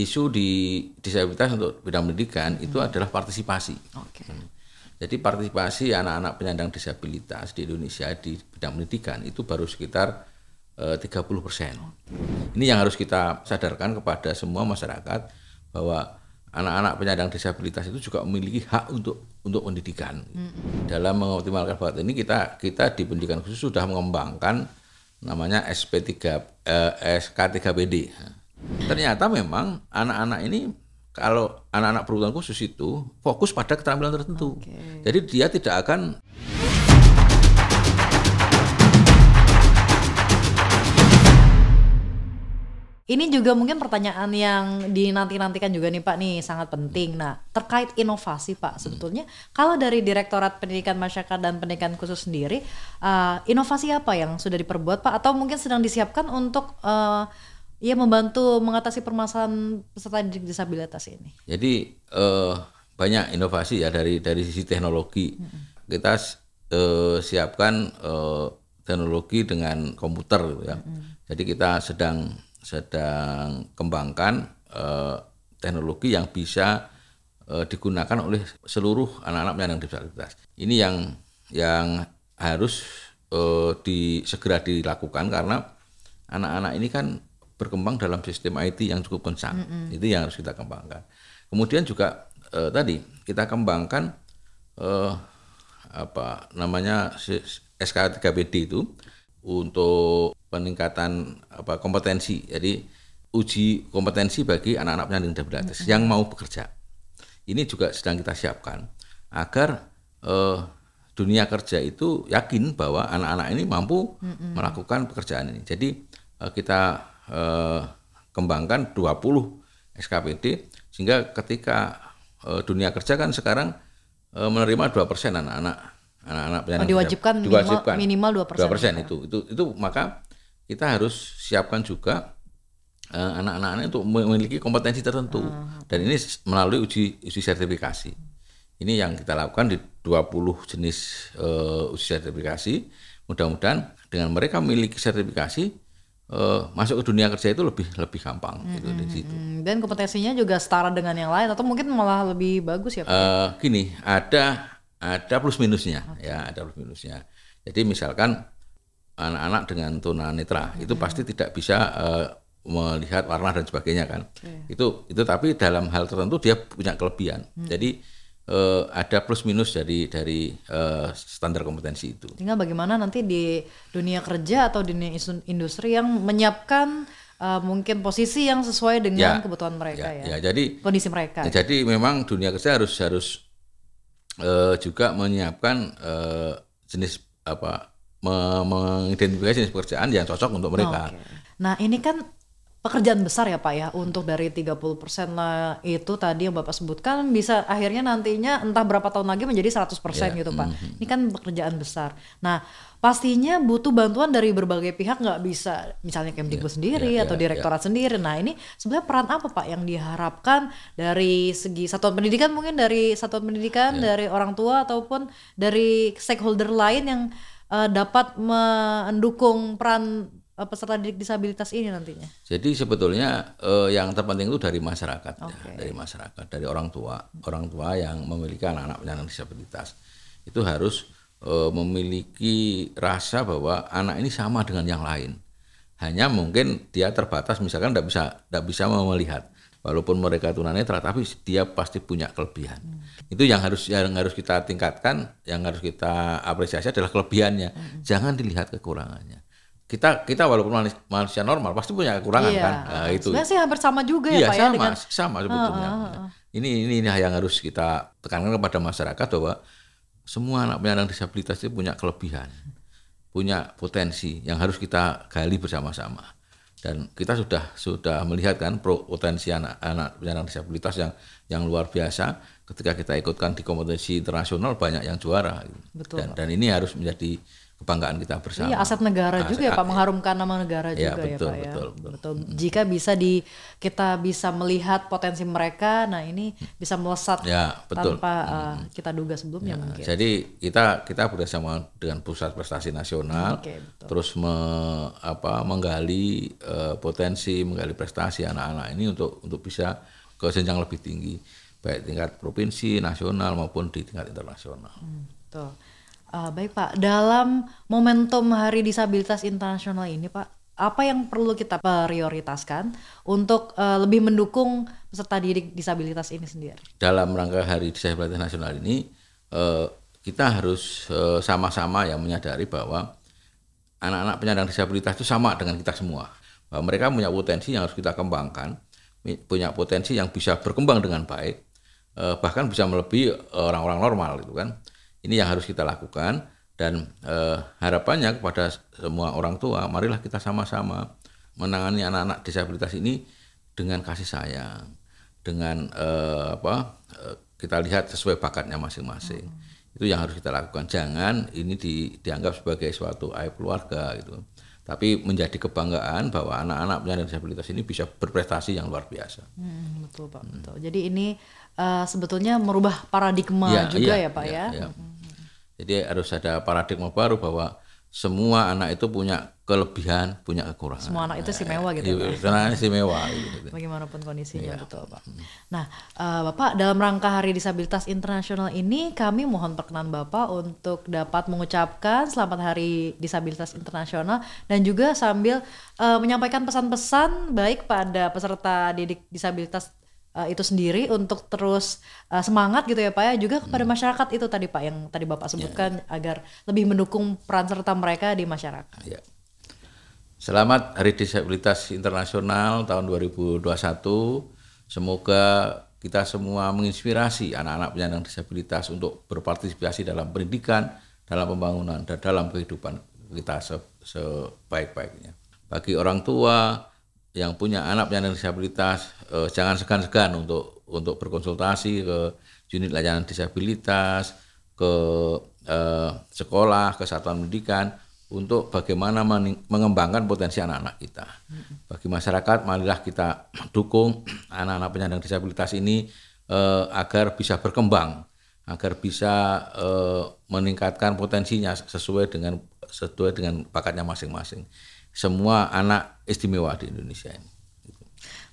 isu di disabilitas untuk bidang pendidikan hmm. itu adalah partisipasi. Okay. Hmm. Jadi partisipasi anak-anak penyandang disabilitas di Indonesia di bidang pendidikan itu baru sekitar 30 eh, persen. Ini yang harus kita sadarkan kepada semua masyarakat bahwa anak-anak penyandang disabilitas itu juga memiliki hak untuk untuk pendidikan. Hmm. Dalam mengoptimalkan bakat ini kita kita di pendidikan khusus sudah mengembangkan namanya SP3 eh, SK3PD Ternyata memang anak-anak ini kalau anak-anak perubahan khusus itu fokus pada keterampilan tertentu. Okay. Jadi dia tidak akan Ini juga mungkin pertanyaan yang dinanti-nantikan juga nih Pak nih sangat penting. Nah, terkait inovasi Pak, sebetulnya hmm. kalau dari Direktorat Pendidikan Masyarakat dan Pendidikan Khusus sendiri, uh, inovasi apa yang sudah diperbuat Pak atau mungkin sedang disiapkan untuk uh, Iya membantu mengatasi permasalahan peserta didik disabilitas ini. Jadi eh, banyak inovasi ya dari dari sisi teknologi. Hmm. Kita eh, siapkan eh, teknologi dengan komputer gitu ya. Hmm. Jadi kita sedang sedang kembangkan eh, teknologi yang bisa eh, digunakan oleh seluruh anak-anak penyandang disabilitas. Ini yang yang harus eh, di, segera dilakukan karena anak-anak ini kan berkembang dalam sistem IT yang cukup kencang. Mm -hmm. Itu yang harus kita kembangkan. Kemudian juga eh, tadi kita kembangkan eh, apa namanya sk 3 pd itu untuk peningkatan apa kompetensi. Jadi uji kompetensi bagi anak-anak penyandang disabilitas mm -hmm. yang mau bekerja. Ini juga sedang kita siapkan agar eh, dunia kerja itu yakin bahwa anak-anak ini mampu mm -hmm. melakukan pekerjaan ini. Jadi eh, kita eh, kembangkan 20 SKPD sehingga ketika eh, dunia kerja kan sekarang eh, menerima 2% anak-anak anak-anak oh, diwajibkan, diwajibkan minimal dua 2%. Ya? itu itu itu maka kita harus siapkan juga anak eh, anak-anak untuk memiliki kompetensi tertentu -huh. Hmm. dan ini melalui uji uji sertifikasi ini yang kita lakukan di 20 jenis uh, uji sertifikasi mudah-mudahan dengan mereka memiliki sertifikasi uh, masuk ke dunia kerja itu lebih lebih gampang hmm, gitu di situ. Dan kompetensinya juga setara dengan yang lain atau mungkin malah lebih bagus ya Pak? Uh, gini, ada ada plus minusnya okay. ya, ada plus minusnya. Jadi misalkan anak-anak dengan tunanetra hmm. itu pasti tidak bisa uh, melihat warna dan sebagainya kan. Okay. Itu itu tapi dalam hal tertentu dia punya kelebihan. Hmm. Jadi uh, ada plus minus dari dari uh, standar kompetensi itu. Tinggal bagaimana nanti di dunia kerja atau di dunia industri yang menyiapkan uh, mungkin posisi yang sesuai dengan ya, kebutuhan mereka ya, ya. ya. Jadi kondisi mereka. Ya, jadi memang dunia kerja harus harus uh, juga menyiapkan uh, jenis apa mengidentifikasi jenis pekerjaan yang cocok untuk mereka. Okay. Nah ini kan pekerjaan besar ya Pak ya untuk dari 30% lah itu tadi yang Bapak sebutkan bisa akhirnya nantinya entah berapa tahun lagi menjadi 100% yeah. gitu Pak. Mm -hmm. Ini kan pekerjaan besar. Nah, pastinya butuh bantuan dari berbagai pihak nggak bisa misalnya Kemdikbud yeah. sendiri yeah. atau yeah. direktorat yeah. sendiri. Nah, ini sebenarnya peran apa Pak yang diharapkan dari segi satuan pendidikan mungkin dari satuan pendidikan, yeah. dari orang tua ataupun dari stakeholder lain yang eh, dapat mendukung peran Eh, peserta didik disabilitas ini nantinya? Jadi sebetulnya eh, yang terpenting itu dari masyarakat okay. ya, dari masyarakat, dari orang tua, orang tua yang memiliki anak-anak penyandang disabilitas itu harus eh, memiliki rasa bahwa anak ini sama dengan yang lain. Hanya mungkin dia terbatas misalkan tidak bisa tidak bisa melihat walaupun mereka tunanetra tapi dia pasti punya kelebihan. Hmm. Itu yang harus yang harus kita tingkatkan, yang harus kita apresiasi adalah kelebihannya. Hmm. Jangan dilihat kekurangannya kita kita walaupun manusia normal pasti punya kekurangan iya. kan nah, itu sebenarnya sih hampir sama juga ya, iya, ya pak sama, ya dengan sama sebetulnya uh, uh, uh. ini ini ini yang harus kita tekankan kepada masyarakat bahwa semua anak penyandang disabilitas itu punya kelebihan punya potensi yang harus kita gali bersama-sama dan kita sudah sudah melihat kan potensi anak-anak penyandang disabilitas yang yang luar biasa ketika kita ikutkan di kompetisi internasional banyak yang juara Betul. dan dan ini harus menjadi kebanggaan kita bersama. Iya, aset negara aset, juga ya Pak, mengharumkan nama negara iya, ya, juga betul, ya Pak ya. Betul, betul. betul. Jika bisa di kita bisa melihat potensi mereka, nah ini bisa melesat ya, betul. tanpa hmm. uh, kita duga sebelumnya ya, mungkin. Jadi kita kita bersama dengan Pusat Prestasi Nasional okay, betul. terus me, apa menggali uh, potensi, menggali prestasi anak-anak ini untuk untuk bisa ke jenjang lebih tinggi baik tingkat provinsi, nasional maupun di tingkat internasional. Hmm, betul. Uh, baik Pak, dalam momentum Hari Disabilitas Internasional ini Pak, apa yang perlu kita prioritaskan untuk uh, lebih mendukung peserta didik disabilitas ini sendiri? Dalam rangka Hari Disabilitas Nasional ini, uh, kita harus sama eh, sama-sama yang menyadari bahwa anak-anak penyandang disabilitas itu sama dengan kita semua. Bahwa mereka punya potensi yang harus kita kembangkan, punya potensi yang bisa berkembang dengan baik, uh, bahkan bisa melebihi orang-orang normal gitu kan ini yang harus kita lakukan dan eh, harapannya kepada semua orang tua, marilah kita sama-sama menangani anak-anak disabilitas ini dengan kasih sayang, dengan eh, apa eh, kita lihat sesuai bakatnya masing-masing. Hmm. Itu yang harus kita lakukan. Jangan ini di, dianggap sebagai suatu aib keluarga gitu. Tapi menjadi kebanggaan bahwa anak-anak penyandang disabilitas ini bisa berprestasi yang luar biasa. Hmm, betul pak. Hmm. Betul. Jadi ini uh, sebetulnya merubah paradigma ya, juga ya, ya pak ya. ya. Iya. Hmm. Jadi harus ada paradigma baru bahwa semua anak itu punya kelebihan, punya kekurangan. Semua anak itu istimewa iya, gitu. Ya, Karena istimewa. Gitu, gitu. Bagaimanapun kondisinya ya. betul Pak. Nah eh, Bapak dalam rangka Hari Disabilitas Internasional ini kami mohon perkenan Bapak untuk dapat mengucapkan selamat Hari Disabilitas Internasional dan juga sambil uh, menyampaikan pesan-pesan baik pada peserta didik disabilitas Eh, itu sendiri untuk terus uh, semangat gitu ya Pak ya juga kepada hmm. masyarakat itu tadi Pak yang tadi Bapak ya, sebutkan ya, agar lebih mendukung peran serta mereka di masyarakat. Ya. Selamat Hari Disabilitas Internasional tahun 2021. Semoga kita semua menginspirasi anak-anak penyandang disabilitas untuk berpartisipasi dalam pendidikan, dalam pembangunan dan dalam kehidupan kita sebaik-baiknya. Bagi orang tua, yang punya anak penyandang disabilitas eh, jangan segan-segan untuk untuk berkonsultasi ke unit layanan disabilitas, ke eh, sekolah, ke satuan pendidikan untuk bagaimana mengembangkan potensi anak-anak kita. Bagi masyarakat, marilah kita dukung anak-anak penyandang disabilitas ini eh, agar bisa berkembang agar bisa e, meningkatkan potensinya sesuai dengan sesuai dengan bakatnya masing-masing. Semua anak istimewa di Indonesia ini.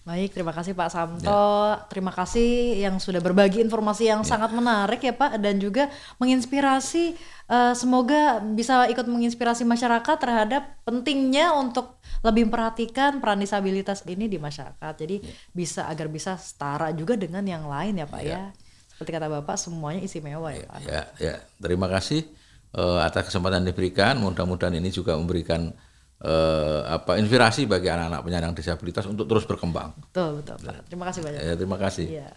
Baik, terima kasih Pak Samto. Ya. Terima kasih yang sudah berbagi informasi yang ya. sangat menarik ya Pak dan juga menginspirasi uh, semoga bisa ikut menginspirasi masyarakat terhadap pentingnya untuk lebih memperhatikan peran disabilitas ini di masyarakat. Jadi ya. bisa agar bisa setara juga dengan yang lain ya Pak ya. ya seperti kata Bapak semuanya istimewa ya Pak. Ya, ya. terima kasih uh, atas kesempatan diberikan. Mudah-mudahan ini juga memberikan eh, apa inspirasi bagi anak-anak penyandang disabilitas untuk terus berkembang. Betul, betul. Pak. Terima kasih banyak. Ya, terima kasih. Ya.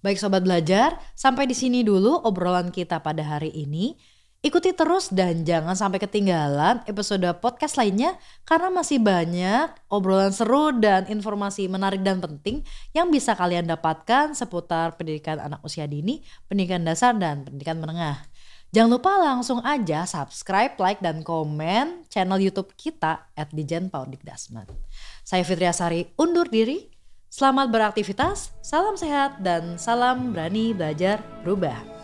Baik sobat belajar, sampai di sini dulu obrolan kita pada hari ini. Ikuti terus dan jangan sampai ketinggalan episode podcast lainnya karena masih banyak obrolan seru dan informasi menarik dan penting yang bisa kalian dapatkan seputar pendidikan anak usia dini, pendidikan dasar, dan pendidikan menengah. Jangan lupa langsung aja subscribe, like, dan komen channel YouTube kita at Dijen Dasman. Saya Fitri Asari undur diri. Selamat beraktivitas, salam sehat, dan salam berani belajar berubah.